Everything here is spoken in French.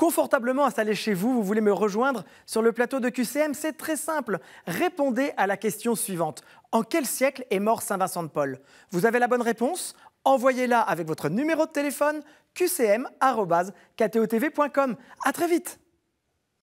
confortablement installé chez vous, vous voulez me rejoindre sur le plateau de QCM, c'est très simple. Répondez à la question suivante. En quel siècle est mort Saint Vincent de Paul Vous avez la bonne réponse Envoyez-la avec votre numéro de téléphone qcm.ktotv.com. À très vite